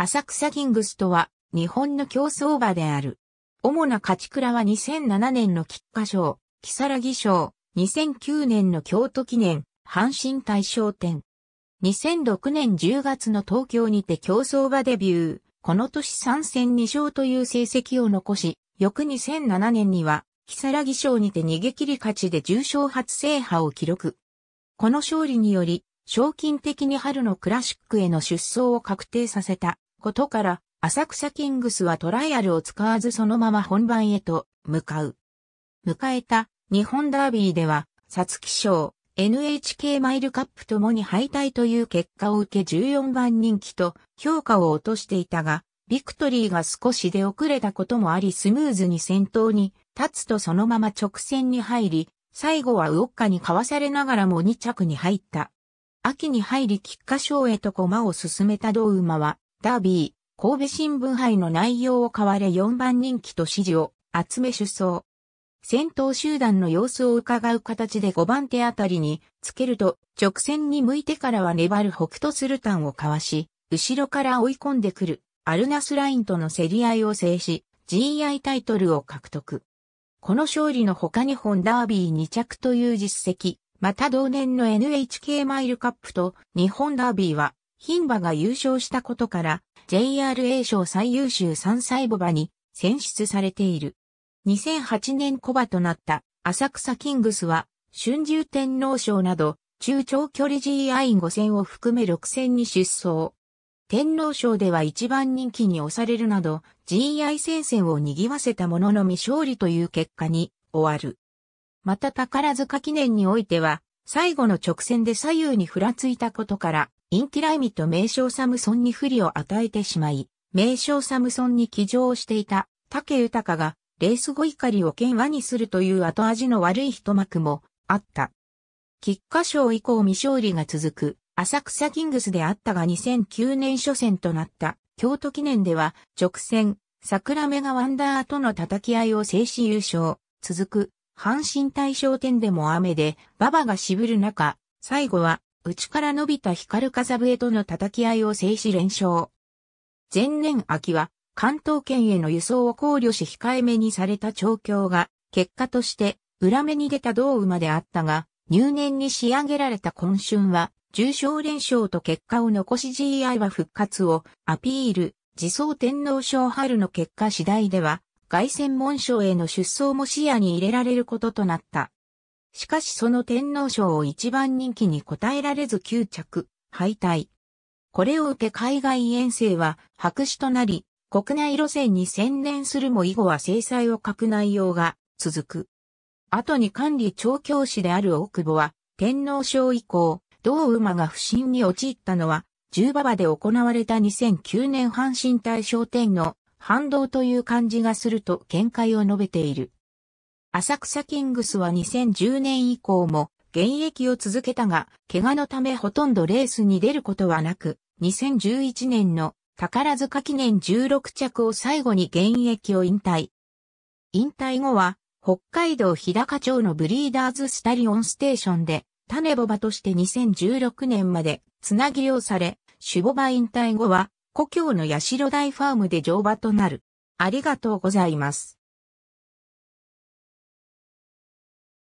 浅草ギングスとは、日本の競争馬である。主な勝ち倉は2007年の菊花賞、木更木賞、2009年の京都記念、阪神大賞典。2006年10月の東京にて競争馬デビュー。この年参戦2勝という成績を残し、翌2007年には、木更木賞にて逃げ切り勝ちで重賞初制覇を記録。この勝利により、賞金的に春のクラシックへの出走を確定させた。ことから、浅草キングスはトライアルを使わずそのまま本番へと向かう。迎えた日本ダービーでは、皐月賞、NHK マイルカップともに敗退という結果を受け14番人気と評価を落としていたが、ビクトリーが少し出遅れたこともありスムーズに先頭に立つとそのまま直線に入り、最後はウオッカにかわされながらも2着に入った。秋に入り菊花賞へと駒を進めた同馬は、ダービー、神戸新聞杯の内容を買われ4番人気と支持を集め出走。戦闘集団の様子を伺う形で5番手あたりにつけると直線に向いてからは粘る北斗スルタンをかわし、後ろから追い込んでくるアルナスラインとの競り合いを制し、GI タイトルを獲得。この勝利の他日本ダービー2着という実績、また同年の NHK マイルカップと日本ダービーは牝馬が優勝したことから JRA 賞最優秀3歳母馬に選出されている。2008年小馬となった浅草キングスは春秋天皇賞など中長距離 GI5 戦を含め6戦に出走。天皇賞では一番人気に押されるなど GI 戦線を賑わせたものの未勝利という結果に終わる。また宝塚記念においては最後の直線で左右にふらついたことからインティライミと名称サムソンに不利を与えてしまい、名称サムソンに騎乗していた竹豊がレース後怒りを剣和にするという後味の悪い一幕もあった。菊花賞以降未勝利が続く浅草キングスであったが2009年初戦となった京都記念では直線桜目がワンダーとの叩き合いを制し優勝。続く阪神大賞典でも雨で馬場が渋る中、最後は内から伸びた光風さぶとの叩き合いを制し連勝。前年秋は関東圏への輸送を考慮し控えめにされた調教が、結果として裏目に出た同馬であったが、入念に仕上げられた今春は、重賞連勝と結果を残し GI は復活をアピール、自走天皇賞春の結果次第では、外戦門賞への出走も視野に入れられることとなった。しかしその天皇賞を一番人気に応えられず9着、敗退。これを受け海外遠征は白紙となり、国内路線に専念するも以後は制裁をく内容が続く。後に管理調教師である大久保は、天皇賞以降、同馬が不振に陥ったのは、十馬場で行われた2009年阪神大賞典の反動という感じがすると見解を述べている。浅草キングスは2010年以降も現役を続けたが、怪我のためほとんどレースに出ることはなく、2011年の宝塚記念16着を最後に現役を引退。引退後は、北海道日高町のブリーダーズスタリオンステーションで、種ボバとして2016年まで、つなぎうされ、種ボバ引退後は、故郷の八代大ファームで乗馬となる。ありがとうございます。